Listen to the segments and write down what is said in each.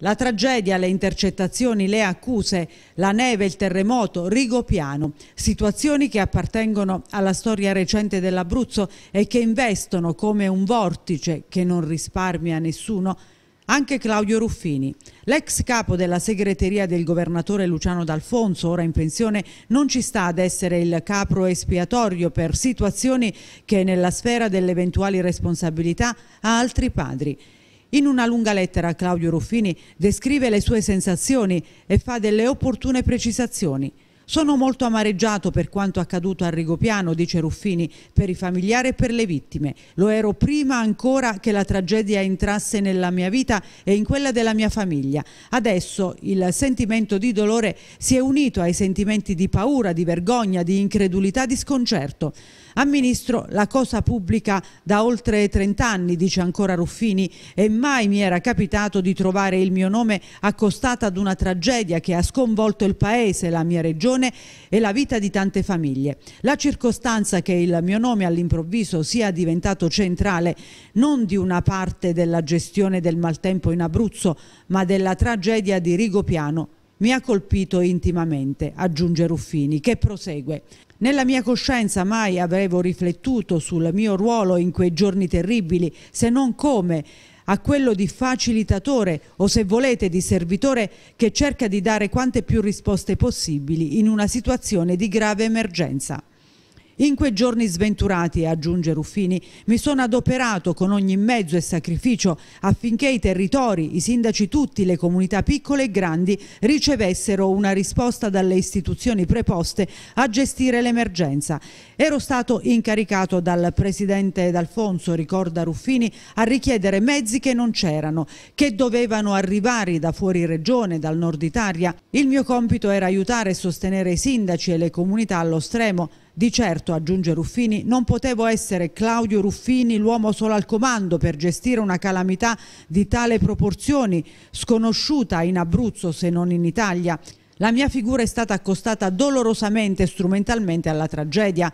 La tragedia, le intercettazioni, le accuse, la neve, il terremoto, Rigopiano, situazioni che appartengono alla storia recente dell'Abruzzo e che investono come un vortice che non risparmia nessuno anche Claudio Ruffini. L'ex capo della segreteria del governatore Luciano D'Alfonso, ora in pensione, non ci sta ad essere il capro espiatorio per situazioni che nella sfera delle eventuali responsabilità ha altri padri. In una lunga lettera Claudio Ruffini descrive le sue sensazioni e fa delle opportune precisazioni. Sono molto amareggiato per quanto accaduto a Rigopiano, dice Ruffini, per i familiari e per le vittime. Lo ero prima ancora che la tragedia entrasse nella mia vita e in quella della mia famiglia. Adesso il sentimento di dolore si è unito ai sentimenti di paura, di vergogna, di incredulità, di sconcerto. Amministro la cosa pubblica da oltre 30 anni, dice ancora Ruffini, e mai mi era capitato di trovare il mio nome accostato ad una tragedia che ha sconvolto il paese, la mia regione generazione e la vita di tante famiglie. La circostanza che il mio nome all'improvviso sia diventato centrale non di una parte della gestione del maltempo in Abruzzo, ma della tragedia di Rigopiano, mi ha colpito intimamente, aggiunge Ruffini, che prosegue. Nella mia coscienza mai avevo riflettuto sul mio ruolo in quei giorni terribili, se non come a quello di facilitatore o se volete di servitore che cerca di dare quante più risposte possibili in una situazione di grave emergenza. In quei giorni sventurati, aggiunge Ruffini, mi sono adoperato con ogni mezzo e sacrificio affinché i territori, i sindaci tutti, le comunità piccole e grandi ricevessero una risposta dalle istituzioni preposte a gestire l'emergenza. Ero stato incaricato dal presidente D'Alfonso, ricorda Ruffini, a richiedere mezzi che non c'erano, che dovevano arrivare da fuori regione, dal nord Italia. Il mio compito era aiutare e sostenere i sindaci e le comunità allo stremo. Di certo, aggiunge Ruffini, non potevo essere Claudio Ruffini l'uomo solo al comando per gestire una calamità di tale proporzioni, sconosciuta in Abruzzo se non in Italia. La mia figura è stata accostata dolorosamente e strumentalmente alla tragedia.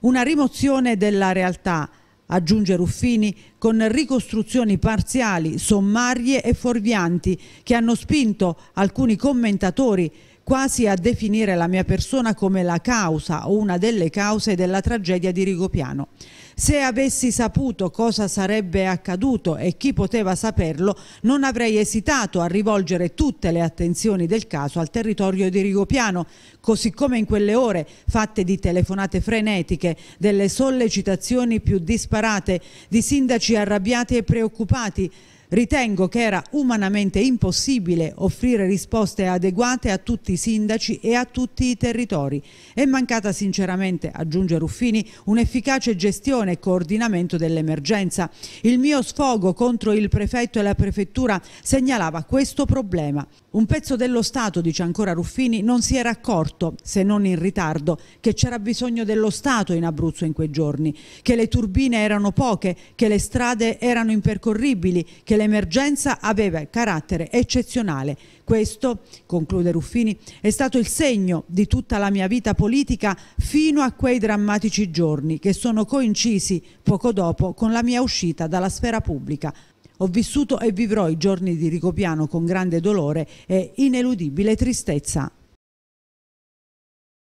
Una rimozione della realtà, aggiunge Ruffini, con ricostruzioni parziali, sommarie e fuorvianti che hanno spinto alcuni commentatori quasi a definire la mia persona come la causa o una delle cause della tragedia di Rigopiano. Se avessi saputo cosa sarebbe accaduto e chi poteva saperlo, non avrei esitato a rivolgere tutte le attenzioni del caso al territorio di Rigopiano, così come in quelle ore, fatte di telefonate frenetiche, delle sollecitazioni più disparate, di sindaci arrabbiati e preoccupati, Ritengo che era umanamente impossibile offrire risposte adeguate a tutti i sindaci e a tutti i territori. È mancata sinceramente, aggiunge Ruffini, un'efficace gestione e coordinamento dell'emergenza. Il mio sfogo contro il prefetto e la prefettura segnalava questo problema. Un pezzo dello Stato, dice ancora Ruffini, non si era accorto, se non in ritardo, che c'era bisogno dello Stato in Abruzzo in quei giorni, che le turbine erano poche, che le strade erano impercorribili, che che l'emergenza aveva carattere eccezionale. Questo, conclude Ruffini, è stato il segno di tutta la mia vita politica fino a quei drammatici giorni che sono coincisi poco dopo con la mia uscita dalla sfera pubblica. Ho vissuto e vivrò i giorni di Ricopiano con grande dolore e ineludibile tristezza.